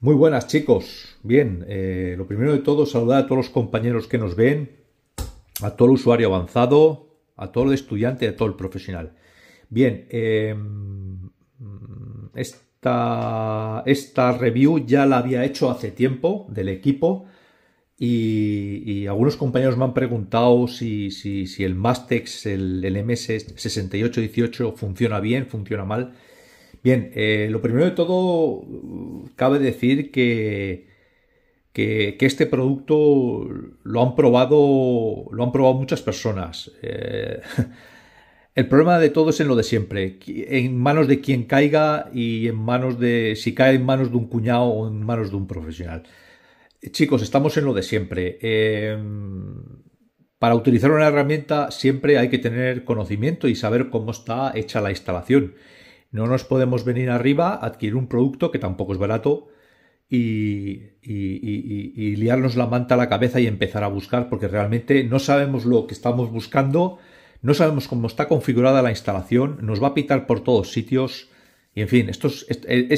Muy buenas chicos. Bien, eh, lo primero de todo, saludar a todos los compañeros que nos ven, a todo el usuario avanzado, a todo el estudiante a todo el profesional. Bien, em, esta, esta, review ya la había hecho hace tiempo del equipo y, algunos compañeros me han preguntado si, si, el Mastex, el, el MS6818 funciona bien, funciona mal. Bien, eh, lo primero de todo, cabe decir que, este producto lo han probado, lo han probado muchas personas. Eh, el problema de todo es en lo de siempre, en manos de quien caiga y en manos de si cae en manos de un cuñado o en manos de un profesional. Chicos, estamos en lo de siempre. Em, para utilizar una herramienta siempre hay que tener conocimiento y saber cómo está hecha la instalación. No nos podemos venir arriba, adquirir un producto que tampoco es barato y, y, liarnos la manta a la cabeza y empezar a buscar porque realmente no sabemos lo que estamos buscando, no sabemos cómo está configurada la instalación, nos va a pitar por todos sitios. Y en fin, esto es,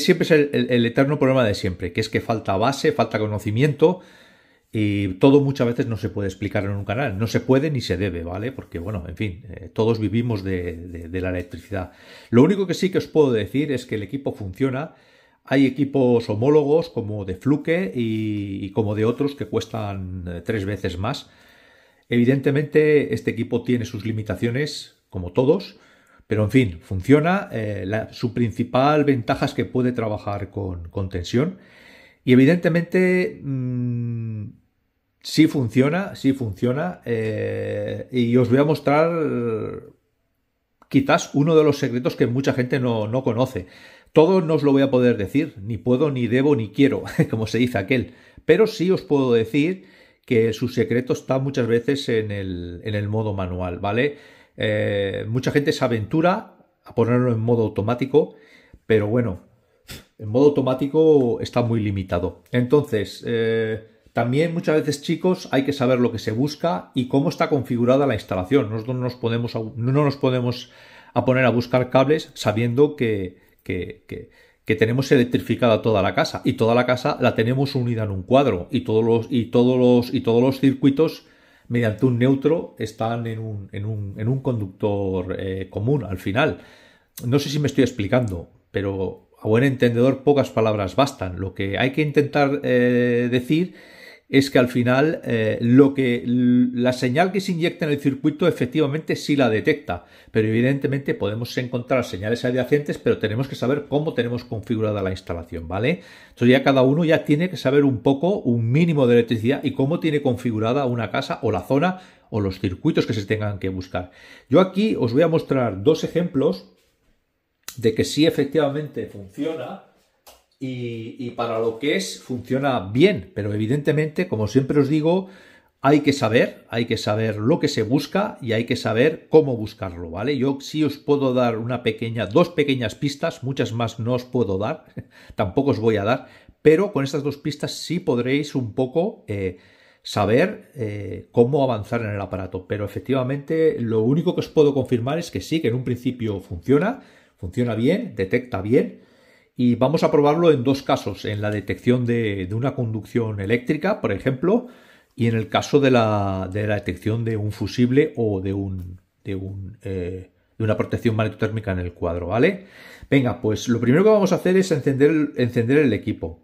siempre es el, eterno problema de siempre, que es que falta base, falta conocimiento, y todo muchas veces no se puede explicar en un canal, no se puede ni se debe, ¿vale? Porque bueno, en fin, eh, todos vivimos de, la electricidad. Lo único que sí que os puedo decir es que el equipo funciona. Hay equipos homólogos como de Fluke y, como de otros que cuestan eh, tres veces más. Evidentemente este equipo tiene sus limitaciones, como todos, pero en fin, funciona. Eh, su principal ventaja es que puede trabajar con, con tensión. Y evidentemente mm, Sí funciona, sí funciona. Eh, y os voy a mostrar quizás uno de los secretos que mucha gente no, no, conoce. Todo no os lo voy a poder decir, ni puedo, ni debo, ni quiero, como se dice aquel. Pero sí os puedo decir que su secreto está muchas veces en el, en el modo manual, ¿vale? Eh, mucha gente se aventura a ponerlo en modo automático, pero bueno, en modo automático está muy limitado. Entonces, eh, también muchas veces, chicos, hay que saber lo que se busca y cómo está configurada la instalación. Nosotros no nos podemos, no nos podemos a poner a buscar cables sabiendo que, tenemos electrificada toda la casa y toda la casa la tenemos unida en un cuadro y todos los, y todos los, y todos los circuitos mediante un neutro están en un, en un, en un conductor eh, común al final. No sé si me estoy explicando, pero a buen entendedor pocas palabras bastan. Lo que hay que intentar eh, decir es que al final eh, lo que la señal que se inyecta en el circuito efectivamente sí la detecta, pero evidentemente podemos encontrar señales adyacentes, pero tenemos que saber cómo tenemos configurada la instalación, ¿vale? Entonces ya cada uno ya tiene que saber un poco, un mínimo de electricidad y cómo tiene configurada una casa o la zona o los circuitos que se tengan que buscar. Yo aquí os voy a mostrar dos ejemplos de que sí efectivamente funciona y, para lo que es funciona bien, pero evidentemente, como siempre os digo, hay que saber, hay que saber lo que se busca y hay que saber cómo buscarlo, ¿vale? Yo sí os puedo dar una pequeña, dos pequeñas pistas, muchas más no os puedo dar, tampoco os voy a dar, pero con estas dos pistas sí podréis un poco eh, saber eh, cómo avanzar en el aparato. Pero efectivamente lo único que os puedo confirmar es que sí, que en un principio funciona, funciona bien, detecta bien, y vamos a probarlo en dos casos, en la detección de, una conducción eléctrica, por ejemplo, y en el caso de la, detección de un fusible o de, un, eh, de, una protección magnetotérmica en el cuadro, ¿vale? Venga, pues lo primero que vamos a hacer es encender encender el equipo.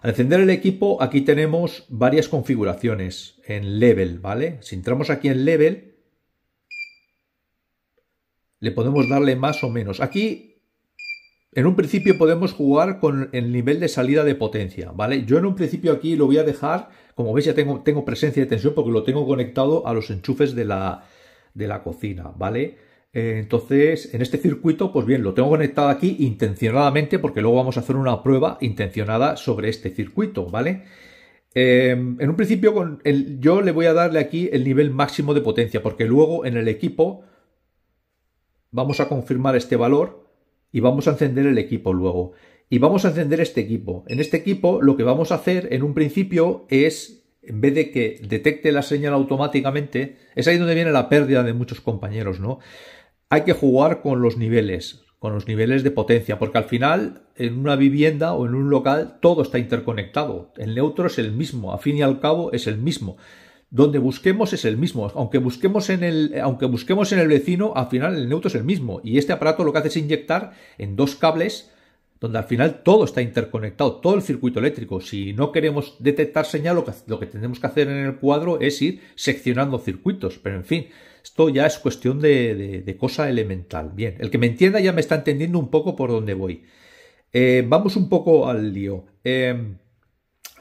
Al encender el equipo, aquí tenemos varias configuraciones en level, ¿vale? Si entramos aquí en level, le podemos darle más o menos. Aquí en un principio podemos jugar con el nivel de salida de potencia, ¿vale? Yo en un principio aquí lo voy a dejar, como veis ya tengo, presencia de tensión porque lo tengo conectado a los enchufes de la, cocina, ¿vale? Eh, entonces, en este circuito, pues bien, lo tengo conectado aquí intencionadamente porque luego vamos a hacer una prueba intencionada sobre este circuito, ¿vale? Eh, en un principio yo le voy a darle aquí el nivel máximo de potencia porque luego en el equipo vamos a confirmar este valor y vamos a encender el equipo luego. Y vamos a encender este equipo. En este equipo lo que vamos a hacer en un principio es, en vez de que detecte la señal automáticamente, es ahí donde viene la pérdida de muchos compañeros, ¿no? Hay que jugar con los niveles, con los niveles de potencia, porque al final en una vivienda o en un local todo está interconectado. El neutro es el mismo, a fin y al cabo es el mismo donde busquemos es el mismo. Aunque busquemos en el, aunque busquemos en el vecino, al final el neutro es el mismo. Y este aparato lo que hace es inyectar en dos cables donde al final todo está interconectado, todo el circuito eléctrico. Si no queremos detectar señal, lo que, lo que tenemos que hacer en el cuadro es ir seccionando circuitos. Pero en fin, esto ya es cuestión de, cosa elemental. Bien, el que me entienda ya me está entendiendo un poco por dónde voy. Eh, vamos un poco al lío. Eh,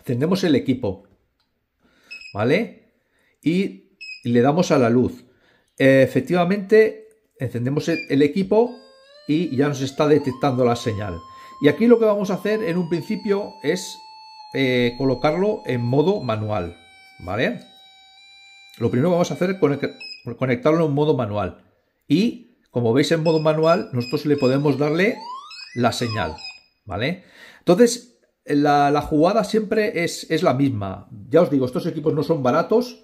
el equipo. ¿Vale? y le damos a la luz. Efectivamente, encendemos el equipo y ya nos está detectando la señal. Y aquí lo que vamos a hacer en un principio es eh, colocarlo en modo manual, ¿vale? Lo primero que vamos a hacer es conectarlo en modo manual. Y como veis en modo manual, nosotros le podemos darle la señal, ¿vale? Entonces, la, jugada siempre es, es la misma. Ya os digo, estos equipos no son baratos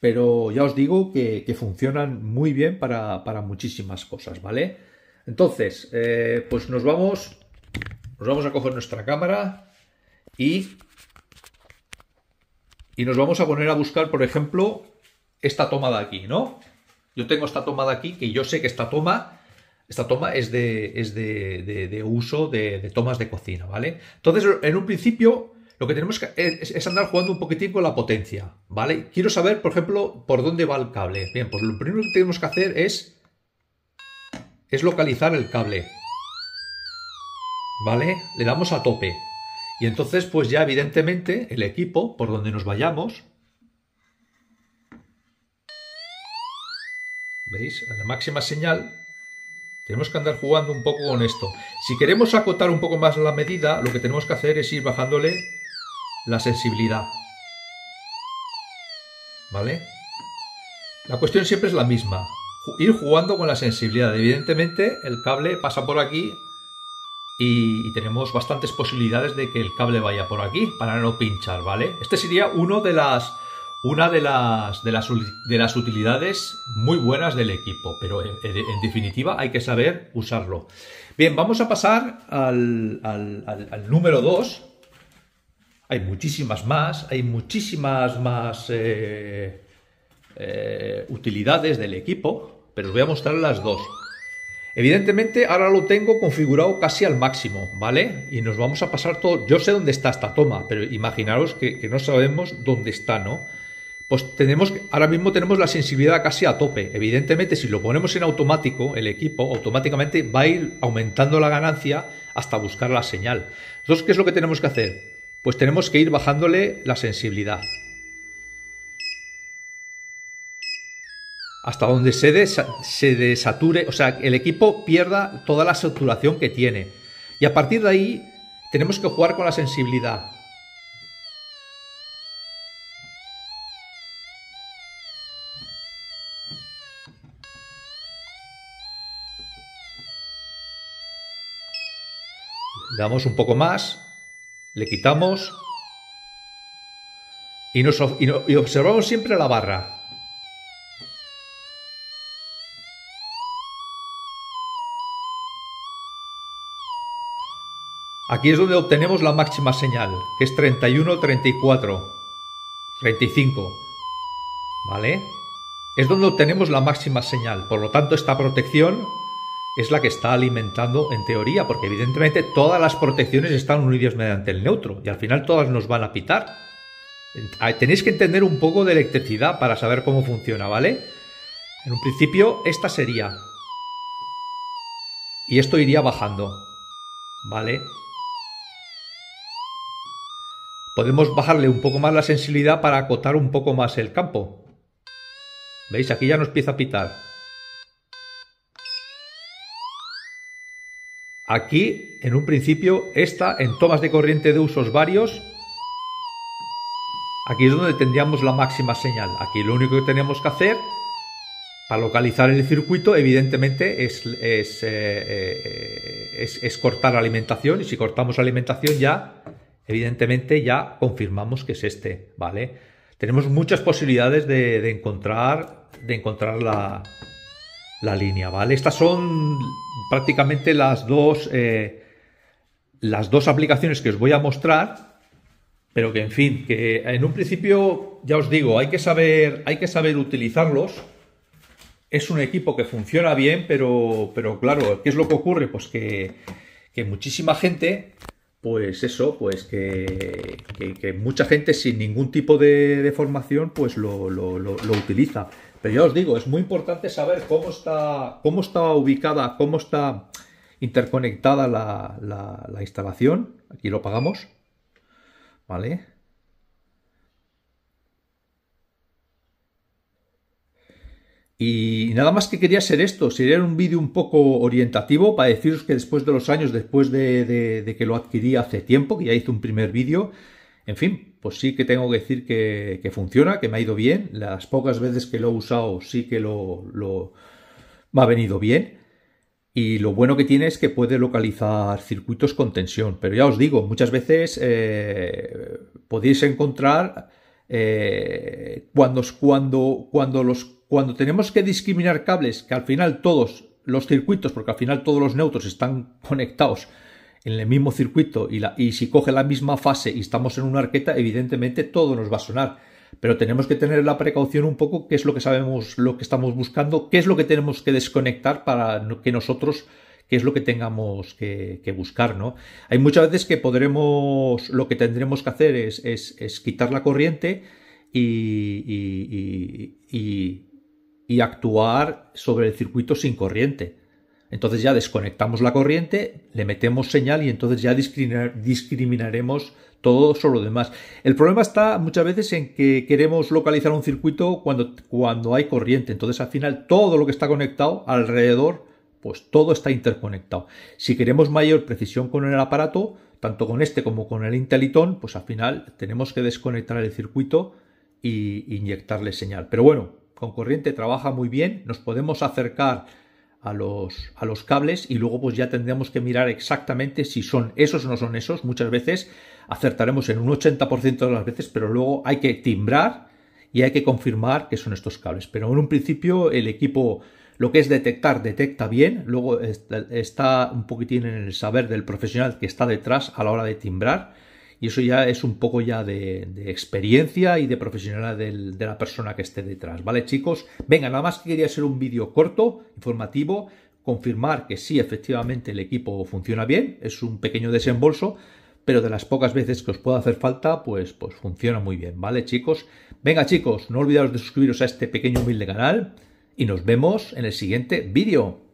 pero ya os digo que, funcionan muy bien para, muchísimas cosas, ¿vale? Entonces, eh, pues nos vamos, nos vamos a coger nuestra cámara y, y nos vamos a poner a buscar, por ejemplo, esta toma de aquí, ¿no? Yo tengo esta toma de aquí, que yo sé que esta toma, esta toma es de, uso de, de tomas de cocina, ¿vale? Entonces, en un principio, lo que tenemos que eh, es, andar jugando un poquitín con la potencia, ¿vale? Quiero saber, por ejemplo, por dónde va el cable. Bien, pues lo primero que tenemos que hacer es, es localizar el cable, ¿vale? Le damos a tope. Y entonces, pues ya evidentemente, el equipo, por donde nos vayamos, ¿veis? A la máxima señal, tenemos que andar jugando un poco con esto. Si queremos acotar un poco más la medida, lo que tenemos que hacer es ir bajándole la sensibilidad. ¿Vale? La cuestión siempre es la misma. Ir jugando con la sensibilidad. Evidentemente el cable pasa por aquí y, tenemos bastantes posibilidades de que el cable vaya por aquí para no pinchar, ¿vale? Este sería uno de las, una de las, de las, de las utilidades muy buenas del equipo, pero en, definitiva hay que saber usarlo. Bien, vamos a pasar al, al, al número 2, hay muchísimas más, hay muchísimas más eh, eh, utilidades del equipo, pero os voy a mostrar las dos. Evidentemente ahora lo tengo configurado casi al máximo, ¿vale? Y nos vamos a pasar todo... Yo sé dónde está esta toma, pero imaginaros que, no sabemos dónde está, ¿no? Pues tenemos, ahora mismo tenemos la sensibilidad casi a tope. Evidentemente, si lo ponemos en automático, el equipo automáticamente va a ir aumentando la ganancia hasta buscar la señal. Entonces, ¿qué es lo que tenemos que hacer? pues tenemos que ir bajándole la sensibilidad. Hasta donde se, desature, o sea, el equipo pierda toda la saturación que tiene. Y a partir de ahí tenemos que jugar con la sensibilidad. damos un poco más le quitamos y, nos, observamos siempre la barra. Aquí es donde obtenemos la máxima señal, que es 31, 34, 35. ¿Vale? Es donde obtenemos la máxima señal. Por lo tanto, esta protección es la que está alimentando en teoría, porque evidentemente todas las protecciones están unidas mediante el neutro y al final todas nos van a pitar. Tenéis que entender un poco de electricidad para saber cómo funciona, ¿vale? En un principio esta sería y esto iría bajando, ¿vale? Podemos bajarle un poco más la sensibilidad para acotar un poco más el campo. ¿Veis? Aquí ya nos empieza a pitar. Aquí, en un principio, esta en tomas de corriente de usos varios, aquí es donde tendríamos la máxima señal. Aquí lo único que tenemos que hacer para localizar el circuito, evidentemente, eh, eh, es, es, cortar la alimentación y si cortamos la alimentación ya, evidentemente, ya confirmamos que es este, ¿vale? Tenemos muchas posibilidades de, de encontrar, de encontrar la, la línea, ¿vale? Estas son prácticamente las dos, eh, las dos aplicaciones que os voy a mostrar, pero que en fin, que en un principio, ya os digo, hay que saber, hay que saber utilizarlos. Es un equipo que funciona bien, pero, pero claro, ¿qué es lo que ocurre? Pues que, muchísima gente, pues eso, pues que, mucha gente sin ningún tipo de, formación, pues lo utiliza. Pero ya os digo, es muy importante saber cómo está, cómo está ubicada, cómo está interconectada la, instalación. Aquí lo pagamos. ¿Vale? Y nada más que quería ser esto, sería un vídeo un poco orientativo para deciros que después de los años, después de, de que lo adquirí hace tiempo, que ya hice un primer vídeo, en fin, pues sí que tengo que decir que, funciona, que me ha ido bien. Las pocas veces que lo he usado sí que lo, me ha venido bien. Y lo bueno que tiene es que puede localizar circuitos con tensión. Pero ya os digo, muchas veces eh, podéis encontrar eh, cuando, cuando, cuando, cuando tenemos que discriminar cables, que al final todos los circuitos, porque al final todos los neutros están conectados en el mismo circuito y, si coge la misma fase y estamos en una arqueta, evidentemente todo nos va a sonar. Pero tenemos que tener la precaución un poco, qué es lo que sabemos, lo que estamos buscando, qué es lo que tenemos que desconectar para que nosotros qué es lo que tengamos que, buscar, ¿no? Hay muchas veces que podremos, lo que tendremos que hacer es, quitar la corriente y, actuar sobre el circuito sin corriente. Entonces ya desconectamos la corriente, le metemos señal y entonces ya discriminaremos todo solo lo demás. El problema está muchas veces en que queremos localizar un circuito cuando, cuando hay corriente. Entonces al final todo lo que está conectado alrededor, pues todo está interconectado. Si queremos mayor precisión con el aparato, tanto con este como con el Intelitón, pues al final tenemos que desconectar el circuito e inyectarle señal. Pero bueno, con corriente trabaja muy bien, nos podemos acercar a los, a los cables y luego pues ya tendríamos que mirar exactamente si son esos o no son esos. Muchas veces acertaremos en un 80% de las veces, pero luego hay que timbrar y hay que confirmar que son estos cables. Pero en un principio el equipo lo que es detectar, detecta bien, luego está un poquitín en el saber del profesional que está detrás a la hora de timbrar y eso ya es un poco ya de, experiencia y de profesionalidad de la persona que esté detrás, ¿vale chicos? Venga, nada más que quería ser un vídeo corto, informativo, confirmar que sí, efectivamente el equipo funciona bien, es un pequeño desembolso, pero de las pocas veces que os pueda hacer falta, pues, pues funciona muy bien, ¿vale chicos? Venga chicos, no olvidaros de suscribiros a este pequeño humilde canal y nos vemos en el siguiente vídeo.